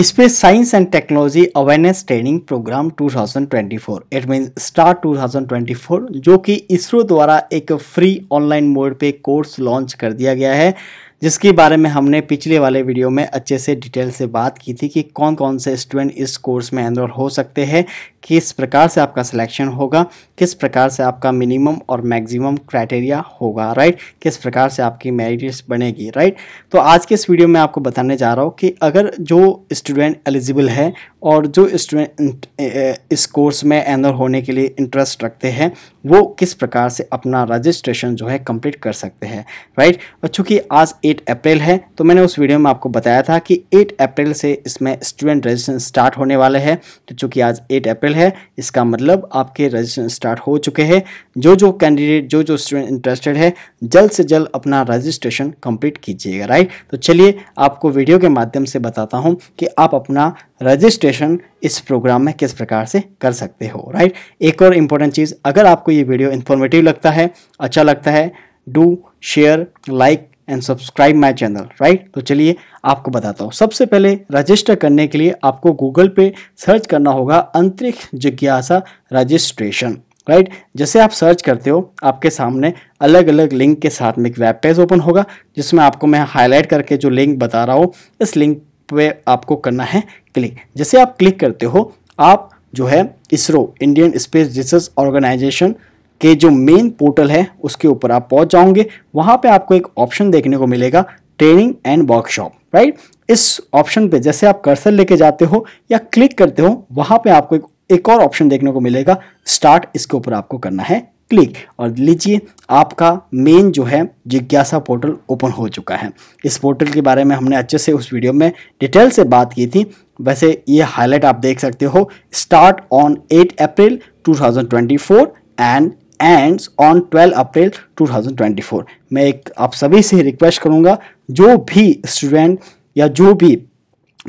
Space science and technology awareness training programme 2024 it mean star 2024 जो कि इसरो द्वारा एक फ्री ऑनलाइन मोड पे कोर्स लॉन्च कर दिया गया है जिसके बारे में हमने पिछले वाले वीडियो में अच्छे से डिटेल से बात की थी कि कौन कौन से स्टूडेंट इस कोर्स में एनरोल हो सकते हैं किस प्रकार से आपका सिलेक्शन होगा किस प्रकार से आपका मिनिमम और मैक्सिमम क्राइटेरिया होगा राइट किस प्रकार से आपकी मेरिट्स बनेगी राइट तो आज के इस वीडियो में आपको बताने जा रहा हूँ कि अगर जो स्टूडेंट एलिजिबल है और जो स्टूडेंट इस कोर्स में एनरोल होने के लिए इंटरेस्ट रखते हैं वो किस प्रकार से अपना रजिस्ट्रेशन जो है कंप्लीट कर सकते हैं राइट और चूँकि आज 8 अप्रैल है तो मैंने उस वीडियो में आपको बताया था कि 8 अप्रैल से इसमें स्टूडेंट रजिस्ट्रेशन स्टार्ट होने वाले हैं तो चूँकि आज 8 अप्रैल है इसका मतलब आपके रजिस्ट्रेशन स्टार्ट हो चुके हैं जो जो कैंडिडेट जो जो स्टूडेंट इंटरेस्टेड है जल्द से जल्द अपना रजिस्ट्रेशन कंप्लीट कीजिएगा राइट तो चलिए आपको वीडियो के माध्यम से बताता हूँ कि आप अपना रजिस्ट्रेशन इस प्रोग्राम में किस प्रकार से कर सकते हो राइट एक और इम्पोर्टेंट चीज़ अगर आपको ये वीडियो इन्फॉर्मेटिव लगता है अच्छा लगता है do share like and subscribe my channel right तो चलिए आपको बताता हूँ सबसे पहले रजिस्टर करने के लिए आपको गूगल पे सर्च करना होगा अंतरिक्ष जिज्ञासा रजिस्ट्रेशन राइट right? जैसे आप सर्च करते हो आपके सामने अलग अलग लिंक के साथ में एक वेब पेज ओपन होगा जिसमें आपको मैं हाईलाइट करके जो लिंक बता रहा हूँ इस लिंक पे आपको करना है क्लिक जैसे आप क्लिक करते हो आप जो है ISRO Indian Space Research Organisation के जो मेन पोर्टल है उसके ऊपर आप पहुंच जाओगे वहां पे आपको एक ऑप्शन देखने को मिलेगा ट्रेनिंग एंड वर्कशॉप राइट इस ऑप्शन पे जैसे आप कर्सर लेके जाते हो या क्लिक करते हो वहां पे आपको एक एक और ऑप्शन देखने को मिलेगा स्टार्ट इसके ऊपर आपको करना है क्लिक और लीजिए आपका मेन जो है जिज्ञासा पोर्टल ओपन हो चुका है इस पोर्टल के बारे में हमने अच्छे से उस वीडियो में डिटेल से बात की थी वैसे ये हाईलाइट आप देख सकते हो start on 8 April 2024 and ends on 12 April 2024 मैं एक आप सभी से रिक्वेस्ट करूंगा जो भी स्टूडेंट या जो भी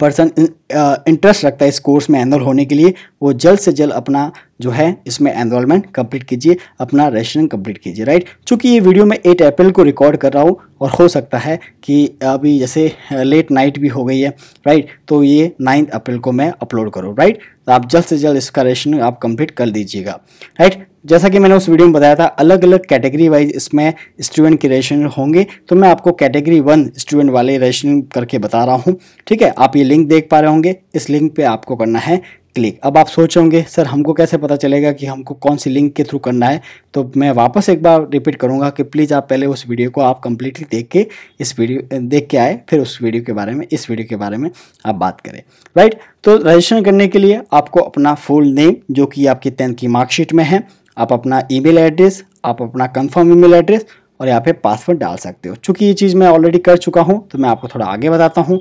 पर्सन इंटरेस्ट रखता है इस कोर्स में एनरोल होने के लिए वो जल्द से जल्द अपना जो है इसमें एनरोलमेंट कंप्लीट कीजिए अपना रजिस्ट्रेशन कंप्लीट कीजिए राइट चूंकि ये वीडियो मैं 8 अप्रैल को रिकॉर्ड कर रहा हूँ और हो सकता है कि अभी जैसे लेट नाइट भी हो गई है राइट तो ये नाइन्थ अप्रैल को मैं अपलोड करूँ राइट तो आप जल्द से जल्द इसका रजिस्ट्रेशन आप कंप्लीट कर दीजिएगा राइट जैसा कि मैंने उस वीडियो में बताया था अलग अलग कैटेगरी वाइज इसमें स्टूडेंट के रजिस्ट्रेशन होंगे तो मैं आपको कैटेगरी वन स्टूडेंट वाले रजिस्ट्रेशन करके बता रहा हूँ ठीक है आप ये लिंक देख पा रहे होंगे इस लिंक पे आपको करना है क्लिक अब आप सोच होंगे सर हमको कैसे पता चलेगा कि हमको कौन सी लिंक के थ्रू करना है तो मैं वापस एक बार रिपीट करूँगा कि प्लीज़ आप पहले उस वीडियो को आप कम्प्लीटली देख के इस वीडियो देख के आए फिर उस वीडियो के बारे में इस वीडियो के बारे में आप बात करें राइट तो रजिस्ट्रेशन करने के लिए आपको अपना फुल नेम जो कि आपकी टेंथ की मार्कशीट में है आप अपना ईमेल एड्रेस आप अपना कंफर्म ईमेल एड्रेस और यहाँ पे पासवर्ड डाल सकते हो चूंकि ये चीज़ मैं ऑलरेडी कर चुका हूँ तो मैं आपको थोड़ा आगे बताता हूँ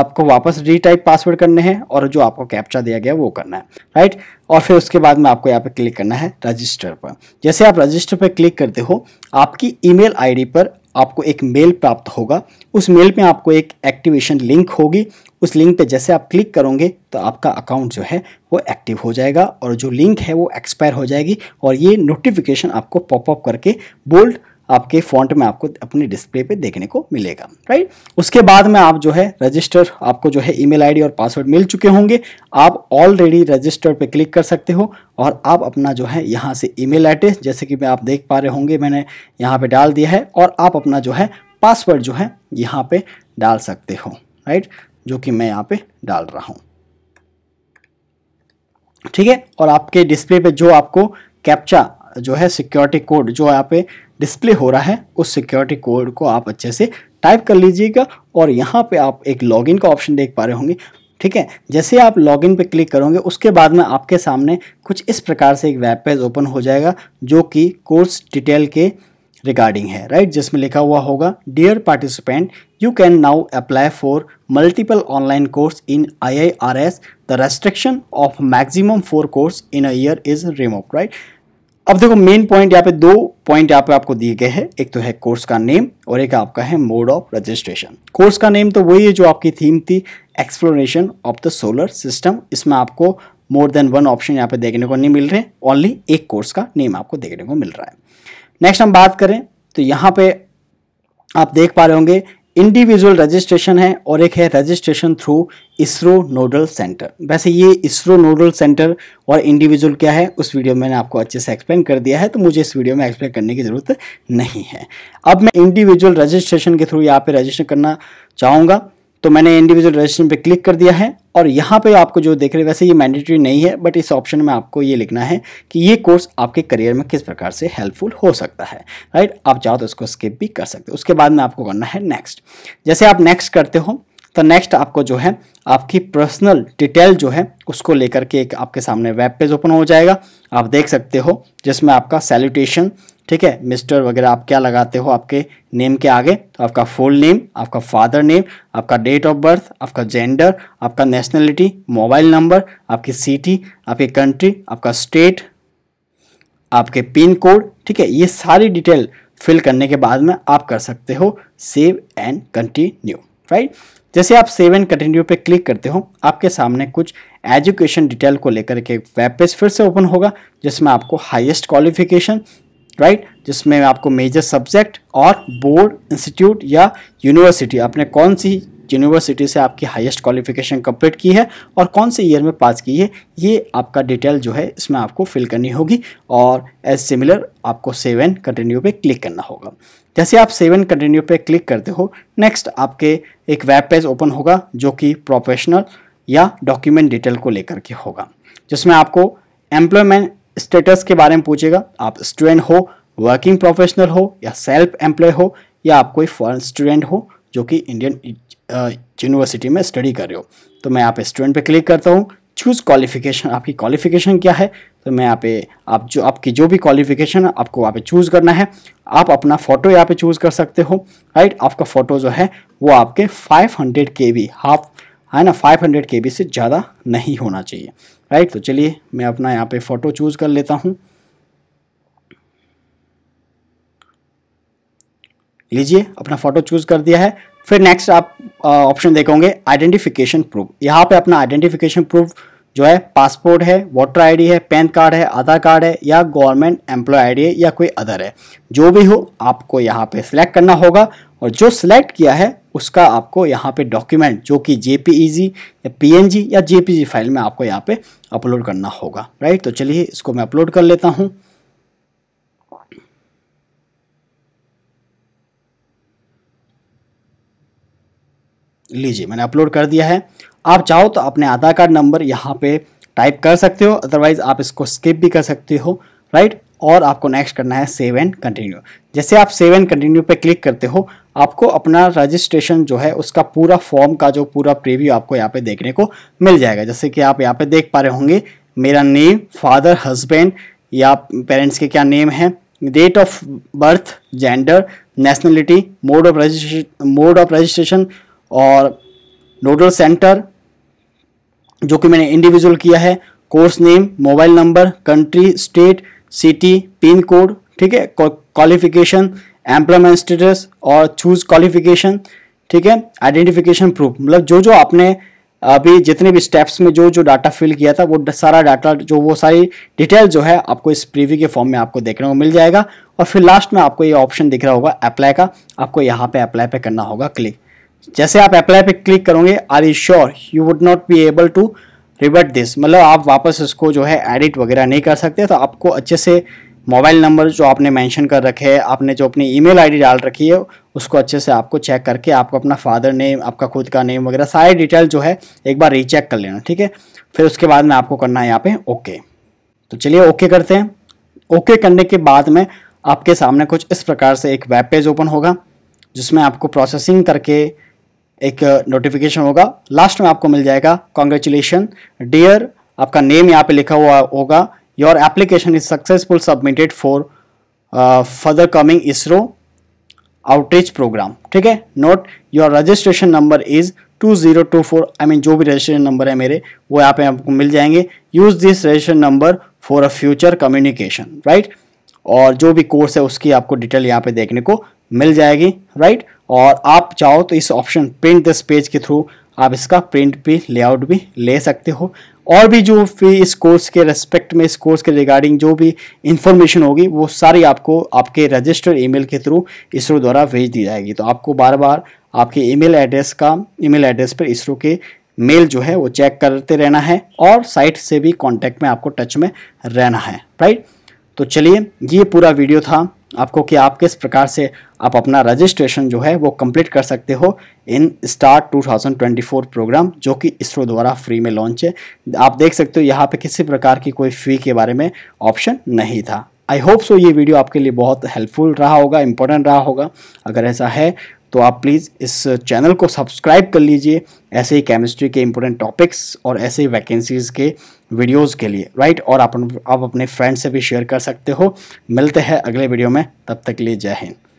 आपको वापस रीटाइप पासवर्ड करने हैं और जो आपको कैप्चा दिया गया वो करना है राइट और फिर उसके बाद में आपको यहाँ पे क्लिक करना है रजिस्टर पर जैसे आप रजिस्टर पर क्लिक करते हो आपकी ईमेल आईडी पर आपको एक मेल प्राप्त होगा उस मेल में आपको एक एक्टिवेशन लिंक होगी उस लिंक पे जैसे आप क्लिक करोगे तो आपका अकाउंट जो है वो एक्टिव हो जाएगा और जो लिंक है वो एक्सपायर हो जाएगी और ये नोटिफिकेशन आपको पॉपअप करके बोल्ड आपके फॉन्ट में आपको अपने डिस्प्ले पे देखने को मिलेगा राइट उसके बाद में आप जो है रजिस्टर आपको जो है ईमेल आईडी और पासवर्ड मिल चुके होंगे आप ऑलरेडी रजिस्टर पे क्लिक कर सकते हो और आप अपना जो है यहाँ से ईमेल एड्रेस जैसे कि मैं आप देख पा रहे होंगे मैंने यहाँ पर डाल दिया है और आप अपना जो है पासवर्ड जो है यहाँ पे डाल सकते हो राइट जो कि मैं यहाँ पे डाल रहा हूँ ठीक है और आपके डिस्प्ले पे जो आपको कैप्चा जो है सिक्योरिटी कोड जो यहाँ पे डिस्प्ले हो रहा है उस सिक्योरिटी कोड को आप अच्छे से टाइप कर लीजिएगा और यहाँ पे आप एक लॉगिन का ऑप्शन देख पा रहे होंगे ठीक है जैसे आप लॉगिन पे क्लिक करोगे उसके बाद में आपके सामने कुछ इस प्रकार से एक वेब पेज ओपन हो जाएगा जो कि कोर्स डिटेल के रिगार्डिंग है राइट जिसमें लिखा हुआ होगा dear participant you can now apply for multiple online course in I I R S the restriction of maximum four course in a year is remove right अब देखो main point यहाँ पे दो पॉइंट यहाँ पे आपको दिए गए हैं एक तो है कोर्स का नेम और एक आपका है मोड ऑफ रजिस्ट्रेशन कोर्स का नेम तो वही है जो आपकी थीम थी exploration of the solar system इसमें आपको मोर देन वन ऑप्शन यहाँ पे देखने को नहीं मिल रहे ओनली एक कोर्स का नेम आपको देखने को मिल रहा है नेक्स्ट हम बात करें तो यहाँ पे आप देख पा रहे होंगे इंडिविजुअल रजिस्ट्रेशन है और एक है registration through ISRO nodal centre वैसे ये इसरो नोडल सेंटर और इंडिविजुअल क्या है उस वीडियो में मैंने आपको अच्छे से एक्सप्लेन कर दिया है तो मुझे इस वीडियो में एक्सप्लेन करने की ज़रूरत नहीं है अब मैं इंडिविजुअल रजिस्ट्रेशन के थ्रू यहाँ पे रजिस्टर करना चाहूँगा तो मैंने इंडिविजुअल रजिस्ट्रेशन पे क्लिक कर दिया है और यहाँ पे आपको जो देख रहे हैं वैसे ये मैंडेटरी नहीं है बट इस ऑप्शन में आपको ये लिखना है कि ये कोर्स आपके करियर में किस प्रकार से हेल्पफुल हो सकता है राइट आप चाहो तो उसको स्किप भी कर सकते हो उसके बाद में आपको करना है नेक्स्ट जैसे आप नेक्स्ट करते हो तो नेक्स्ट आपको जो है आपकी पर्सनल डिटेल जो है उसको लेकर के एक आपके सामने वेब पेज ओपन हो जाएगा आप देख सकते हो जिसमें आपका सैल्यूटेशन ठीक है मिस्टर वगैरह आप क्या लगाते हो आपके नेम के आगे तो आपका फुल नेम आपका फादर नेम आपका डेट ऑफ बर्थ आपका जेंडर आपका नेशनलिटी मोबाइल नंबर आपकी सिटी आपकी कंट्री आपका स्टेट आपके पिन कोड ठीक है ये सारी डिटेल फिल करने के बाद में आप कर सकते हो सेव एंड कंटिन्यू राइट जैसे आप सेव एंड कंटिन्यू पे क्लिक करते हो आपके सामने कुछ एजुकेशन डिटेल को लेकर के वेब पेज फिर से ओपन होगा जिसमें आपको हाईएस्ट क्वालिफिकेशन राइट right? जिसमें आपको मेजर सब्जेक्ट और बोर्ड इंस्टीट्यूट या यूनिवर्सिटी आपने कौन सी यूनिवर्सिटी से आपकी हाईएस्ट क्वालिफिकेशन कंप्लीट की है और कौन से ईयर में पास की है ये आपका डिटेल जो है इसमें आपको फिल करनी होगी और एज सिमिलर आपको सेव एंड कंटिन्यू पे क्लिक करना होगा जैसे आप सेव एंड कंटिन्यू पे क्लिक करते हो नेक्स्ट आपके एक वेब पेज ओपन होगा जो कि प्रोफेशनल या डॉक्यूमेंट डिटेल को लेकर के होगा जिसमें आपको एम्प्लॉयमेंट स्टेटस के बारे में पूछेगा आप स्टूडेंट हो वर्किंग प्रोफेशनल हो या सेल्फ एम्प्लॉय हो या आप कोई फॉरन स्टूडेंट हो जो कि इंडियन यूनिवर्सिटी में स्टडी कर रहे हो तो मैं यहाँ पे स्टूडेंट पे क्लिक करता हूँ चूज क्वालिफिकेशन आपकी क्वालिफिकेशन क्या है तो मैं यहाँ पे आप जो आपकी जो भी क्वालिफिकेशन है आपको वहाँ पे चूज़ करना है आप अपना फ़ोटो यहाँ पे चूज़ कर सकते हो राइट आपका फ़ोटो जो है वो आपके 500 हंड्रेड के बी हाफ है ना 500 के से ज़्यादा नहीं होना चाहिए राइट तो चलिए मैं अपना यहाँ पे फ़ोटो चूज़ कर लेता हूँ लीजिए अपना फ़ोटो चूज़ कर दिया है फिर नेक्स्ट आप ऑप्शन देखोगे आइडेंटिफिकेशन प्रूफ यहाँ पे अपना आइडेंटिफिकेशन प्रूफ जो है पासपोर्ट है वोटर आईडी है पैन कार्ड है आधार कार्ड है या गवर्नमेंट एम्प्लॉय आईडी है या कोई अदर है जो भी हो आपको यहाँ पे सिलेक्ट करना होगा और जो सिलेक्ट किया है उसका आपको यहाँ पे डॉक्यूमेंट जो कि जे e या पी या जे फाइल में आपको यहाँ पे अपलोड करना होगा राइट तो चलिए इसको मैं अपलोड कर लेता हूँ लीजिए मैंने अपलोड कर दिया है आप चाहो तो अपने आधार कार्ड नंबर यहाँ पे टाइप कर सकते हो अदरवाइज आप इसको स्किप भी कर सकते हो राइट और आपको नेक्स्ट करना है सेव एंड कंटिन्यू जैसे आप सेव एंड कंटिन्यू पे क्लिक करते हो आपको अपना रजिस्ट्रेशन जो है उसका पूरा फॉर्म का जो पूरा प्रीव्यू आपको यहाँ पे देखने को मिल जाएगा जैसे कि आप यहाँ पे देख पा रहे होंगे मेरा नेम फादर हस्बैंड या पेरेंट्स के क्या नेम है date of birth gender nationality mode of registration mode of registration और नोडल सेंटर जो कि मैंने इंडिविजुअल किया है course name mobile number country state city pin code ठीक है क्वालिफिकेशन एम्प्लॉयमेंट स्टेटस और चूज क्वालिफिकेशन ठीक है आइडेंटिफिकेशन प्रूफ मतलब जो जो आपने अभी जितने भी स्टेप्स में जो जो डाटा फिल किया था वो सारा डाटा जो वो सारी डिटेल जो है आपको इस प्रीव्यू के फॉर्म में आपको देखने को मिल जाएगा और फिर लास्ट में आपको ये ऑप्शन दिख रहा होगा अप्लाई का आपको यहाँ पे अप्लाई पे करना होगा क्लिक जैसे आप अप्लाई पे क्लिक करोगे are you sure you would not be able to revert this मतलब आप वापस इसको जो है एडिट वगैरह नहीं कर सकते तो आपको अच्छे से मोबाइल नंबर जो आपने मेंशन कर रखे है आपने जो अपनी ईमेल आईडी डाल रखी है उसको अच्छे से आपको चेक करके आपको अपना फादर नेम आपका खुद का नेम वगैरह सारी डिटेल जो है एक बार रीचेक कर लेना ठीक है फिर उसके बाद में आपको करना है यहाँ पे ओके तो चलिए ओके करते हैं ओके करने के बाद में आपके सामने कुछ इस प्रकार से एक वेब पेज ओपन होगा जिसमें आपको प्रोसेसिंग करके एक नोटिफिकेशन होगा लास्ट में आपको मिल जाएगा कॉन्ग्रेचुलेशन डियर आपका नेम यहाँ पे लिखा हुआ होगा your application is successful submitted for uh, further coming ISRO outreach program ठीक है note your registration number is 2024 I mean जो भी रजिस्ट्रेशन नंबर है मेरे वो यहाँ पे आपको मिल जाएंगे use this registration number for a future communication right और जो भी कोर्स है उसकी आपको डिटेल यहाँ पे देखने को मिल जाएगी राइट right? और आप चाहो तो इस ऑप्शन प्रिंट दिस पेज के थ्रू आप इसका प्रिंट भी लेआउट भी ले सकते हो और भी जो भी इस कोर्स के रेस्पेक्ट में इस कोर्स के रिगार्डिंग जो भी इंफॉर्मेशन होगी वो सारी आपको आपके रजिस्टर्ड ईमेल के थ्रू इसरो द्वारा भेज दी जाएगी तो आपको बार बार आपके ईमेल एड्रेस का ईमेल एड्रेस पर इसरो के मेल जो है वो चेक करते रहना है और साइट से भी कॉन्टैक्ट में आपको टच में रहना है राइट तो चलिए ये पूरा वीडियो था आपको कि आप किस प्रकार से आप अपना रजिस्ट्रेशन जो है वो कंप्लीट कर सकते हो इन स्टार्ट 2024 प्रोग्राम जो कि इसरो द्वारा फ्री में लॉन्च है आप देख सकते हो यहाँ पे किसी प्रकार की कोई फ़ी के बारे में ऑप्शन नहीं था आई होप सो ये वीडियो आपके लिए बहुत हेल्पफुल रहा होगा इंपॉर्टेंट रहा होगा अगर ऐसा है तो आप प्लीज़ इस चैनल को सब्सक्राइब कर लीजिए ऐसे ही केमिस्ट्री के इंपॉर्टेंट टॉपिक्स और ऐसे ही वैकेंसीज़ के वीडियोज़ के लिए राइट और आप, अपने फ्रेंड से भी शेयर कर सकते हो मिलते हैं अगले वीडियो में तब तक लिए जय हिंद